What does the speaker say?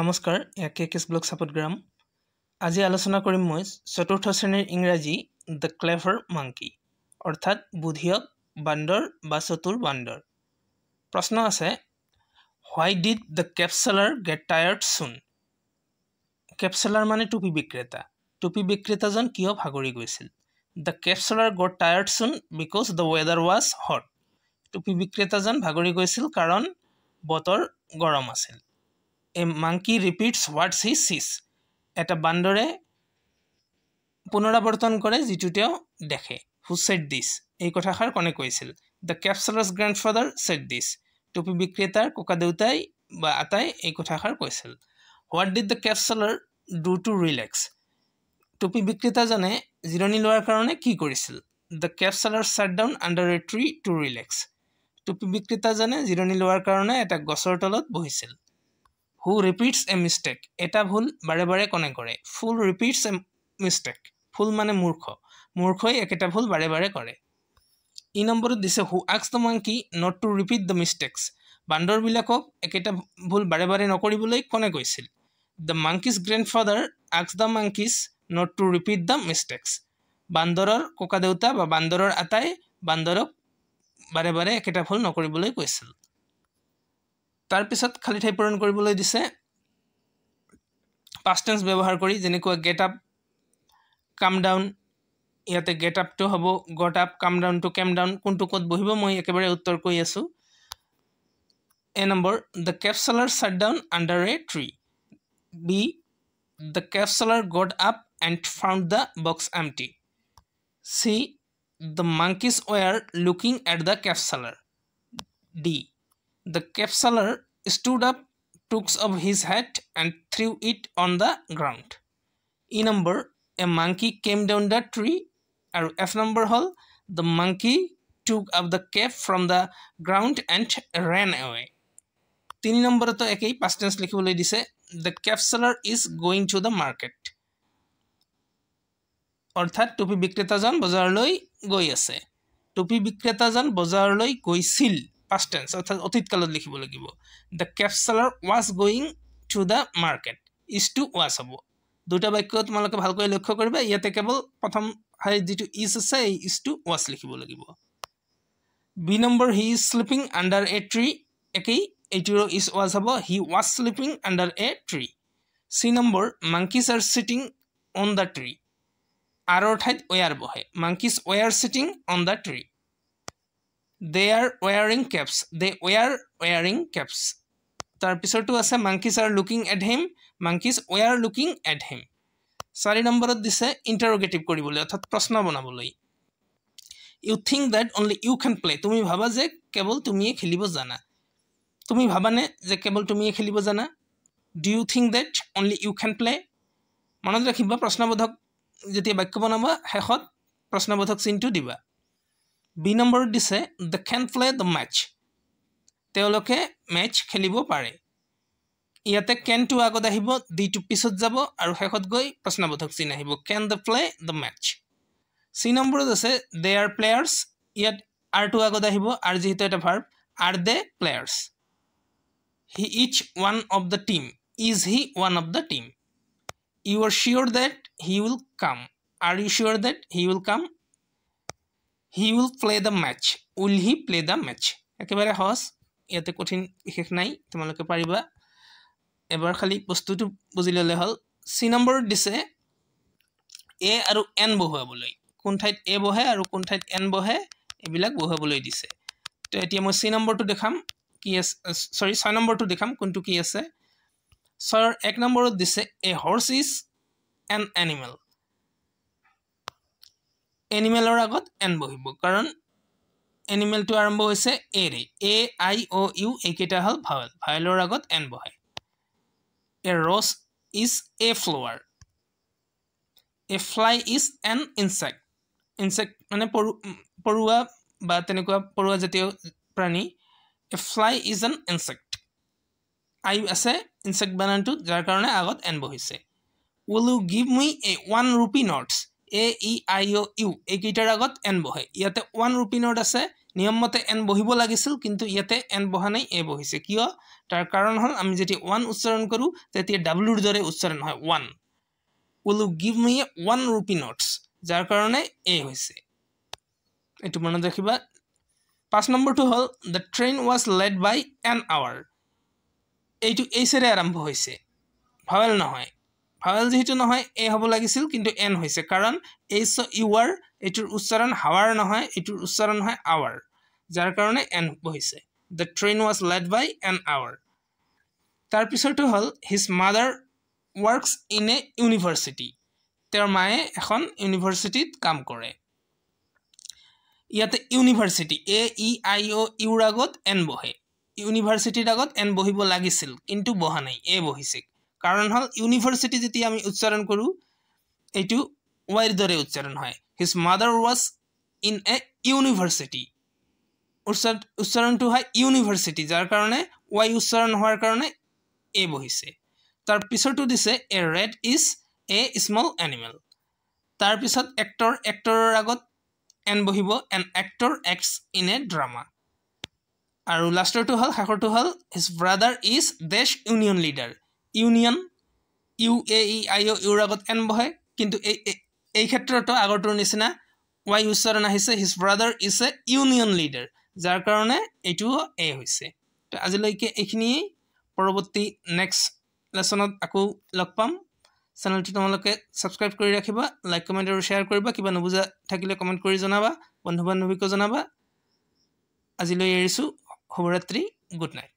নমস্কাৰ এয়া কে cash block চাপতগ্ৰাম আজি আলোচনা কৰিম মই চতুৰ্থ শ্ৰেণীৰ ইংৰাজী দ্য ক্লেভাৰ মাংকি অৰ্থাৎ বুধিয়ক বান্দৰ বা চতুৰ বান্দৰ প্ৰশ্ন আছে why did the cap seller get tired soon cap seller মানে টুপি বিক্ৰেতা টুপি বিক্ৰেতাজন কিয় ভাগৰি গৈছিল the cap seller got tired soon because the weather was hot টুপি বিক্ৰেতাজন ভাগৰি গৈছিল কাৰণ বতৰ গৰম আছিল এ মাংকি ৰিপিটছ হোৱাটছ হি চিজ এটা বান্দৰে পুনৰাৱৰ্তন কৰে যিটো তেওঁ দেখে হু ছেড দিছ এই কথাষাৰ কোনে কৈছিল the capseller's grandfather said this টুপি বিক্ৰেতাৰ ককা দেউতাই বা আটাই এই কথাষাৰ কৈছিল what did the capseller do to relax টুপি বিক্ৰেতাজনে জিৰণি লোৱাৰ কাৰণে কি কৰিছিল the capseller sat down under a tree to relax টুপি বিক্ৰেতাজনে জিৰণি লোৱাৰ কাৰণে এটা গছৰ তলত বহিছিল হু ৰিপিটছ এ মিষ্টেক এটা ভুল বাৰে বাৰে কোনে কৰে ফুল ৰিপিটছ এ মিষ্টেক ফুল মানে মূৰ্খ মূৰ্খই একেটা ভুল বাৰে বাৰে কৰে ই নম্বৰত দিছে হু আক্স the monkey not to repeat the mistakes বান্দৰবিলাকক একেটা ভুল বাৰে বাৰে নকৰিবলৈ কোনে কৈছিল দ্য মাংকিজ গ্ৰেণ্ড ফাদাৰ আক্স the monkeys not to repeat the mistakes বান্দৰৰ ককাদেউতা বা বান্দৰৰ আটাই বান্দৰক বাৰে বাৰে একেটা ভুল নকৰিবলৈ কৈছিল তাৰপিছত খালী ঠাই পূৰণ কৰিবলৈ দিছে পাষ্ট টেঞ্চ ব্যৱহাৰ কৰি যেনেকুৱা গেট আপ কাম ডাউন ইয়াতে গেট আপটো হ'ব গট আপ কাম ডাউনটো কেম ডাউন কোনটো ক'ত বহিব মই একেবাৰে উত্তৰ কৈ আছোঁ এ নম্বৰ the cap capseller sat down under a tree B the cap capseller got up and found the box এম টি C the monkeys were looking at the cap capseller D The Capsular stood up, took off his hat, and threw it on the ground. E number, a monkey came down the tree. Or F number hole, the monkey took up the cap from the ground and ran away. তিনি নম্বরতো একেই past tense লিখিবলৈ দিছে the capseller is going to the market অর্থাৎ টুপি বিক্ৰেতাজন বজাৰলৈ গৈ আছে টুপি বিক্ৰেতাজন বজাৰলৈ গৈছিল পাষ্ট টেন্স অর্থাৎ অতীতকালত লিখিব লাগিব the capseller was going to the market is to was হব দুটা বাক্য তোমালোকে ভালকৈ লক্ষ্য কৰিবা ইয়াতে কেৱল প্ৰথম হাই যিটো ইজ আছে এই ইজ টু ৱাচ লিখিব লাগিব বি নম্বৰ he is sleeping under a tree একেই এইটোৰো ইজ ৱাচ হ'ব he was sleeping under a tree C নম্বৰ monkeys are sitting on the tree আৰৰ ঠাইত ৱেয়াৰ বহে monkeys were sitting on the tree they are wearing caps they were wearing caps তাৰপিছৰটো আছে monkeys are looking at him monkeys were looking at him চাৰি নম্বৰত দিছে interrogative কৰিবলৈ অৰ্থাৎ প্ৰশ্ন বনাবলৈ U think that only you can play তুমি ভাবা যে কেৱল তুমিয়ে খেলিব জানা তুমি ভাবানে যে কেৱল তুমিয়ে খেলিব জানা do you think that only you can play মনত ৰাখিবা প্ৰশ্নবোধক যেতিয়া বাক্য বনাবা শেষত প্ৰশ্নবোধক চিনটো দিবা বি নম্বৰ দিছে the can play the match তেওঁলোকে মেচ খেলিব পাৰে ইয়াতে কেনটো আগত আহিব দিটো পিছত যাব আৰু শেষত গৈ প্ৰশ্নবোধক চিন আহিব can the play the match C নম্বৰত আছে দে আৰ প্লেয়াৰ্ছ ইয়াত আৰটো আগত আহিব আৰ যিহেতু এটা verb are they players he is one of the team is he one of the team you are sure that he will come are you sure that he will come he will play the match will he play the match একেবাৰে সহজ ইয়াতে কঠিন বিশেষ নাই তোমালোকে পাৰিবা এবাৰ খালি বস্তুটো বুজি ল'লে হ'ল চি নম্বৰ দিছে এ আৰু এন বহুৱাবলৈ কোন ঠাইত এ বহে আৰু কোন ঠাইত এন বহে এইবিলাক বহুৱাবলৈ দিছে তো এতিয়া মই চি নম্বৰটো দেখাম কি আছে চৰি ছয় নম্বৰটো দেখাম কোনটো কি আছে ছয়ৰ এক নম্বৰত দিছে a horse is an an animal আগত এন বহিব কাৰণ এনিমেলটো আৰম্ভ হৈছে এৰে এ আই অ' ইউ এইকেইটা হ'ল ভাইল ভাইলৰ আগত এন বহে a rose is a flower a fly is an insect insect মানে পৰুৱা বা তেনেকুৱা পৰুৱা জাতীয় প্ৰাণী a fly is an insect I আছে ইনচেক্ট বানানটোত যাৰ কাৰণে আগত এন বহিছে will you give me a one rupee notes A E I O' U এইকেইটাৰ আগত এন বহে ইয়াতে ওৱান ৰুপিনত আছে নিয়মমতে এন বহিব লাগিছিল কিন্তু ইয়াতে এন বহা নাই এ বহিছে কিয় তাৰ কাৰণ হ'ল আমি যেতিয়া ওৱান উচ্চাৰণ কৰোঁ তেতিয়া ডাব্লিউৰ দৰে উচ্চাৰণ হয় one will give me one rupee notes যাৰ কাৰণে এ হৈছে এইটো মনত ৰাখিবা পাঁচ নম্বৰটো হ'ল the train was late by an hour এইটো এইচেৰে আৰম্ভ হৈছে ভাৱেল নহয় ভাৱেল যিহেতু নহয় এ হ'ব লাগিছিল কিন্তু এন হৈছে কাৰণ এইচ আৰ এইটোৰ উচ্চাৰণ হাৱাৰ নহয় এইটোৰ উচ্চাৰণ হয় আৱাৰ যাৰ কাৰণে এন বহিছে the train was late by an hour তাৰপিছৰটো হ'ল his mother works in a university তেওঁৰ মায়ে এখন ইউনিভাৰ্চিটিত কাম কৰে ইয়াতে university A E I O' ইউৰ আগত এন বহে ইউনিভাৰ্চিটিৰ আগত এন বহিব লাগিছিল কিন্তু বহা নাই এ বহিছে কাৰণ হ'ল ইউনিভাৰ্চিটি যেতিয়া আমি উচ্চাৰণ কৰোঁ এইটো ৱাইৰ দৰে উচ্চাৰণ হয় his mother was in a university উচ্চাৰণটো হয় ইউনিভাৰ্চিটি যাৰ কাৰণে ৱাই উচ্চাৰণ হোৱাৰ কাৰণে এ বহিছে তাৰ পিছৰটো দিছে a rat is a small animal তাৰপিছত এক্টৰ এক্টৰৰ আগত এন বহিব an actor acts in a drama আৰু লাষ্টৰটো হ'ল শেষৰটো হ'ল হিজ ব্ৰাদাৰ ইজ দেশ union leader union U A E I O' ইউৰ আগত এন বহে কিন্তু এই এই ক্ষেত্ৰতো আগৰটোৰ নিচিনা ৱাই উচ্চাৰণ আহিছে his brother is a union leader যাৰ কাৰণে এইটো এ হৈছে তো আজিলৈকে এইখিনিয়েই পৰৱৰ্তী নেক্সট লেচনত আকৌ লগ পাম চেনেলটো তোমালোকে ছাবস্ক্ৰাইব কৰি ৰাখিবা লাইক কমেণ্ট আৰু শ্বেয়াৰ কৰিবা কিবা নুবুজা থাকিলে কমেণ্ট কৰি জনাবা বন্ধু বান্ধৱীকো জনাবা আজিলৈ এৰিছোঁ শুভৰাত্ৰি গুড নাইট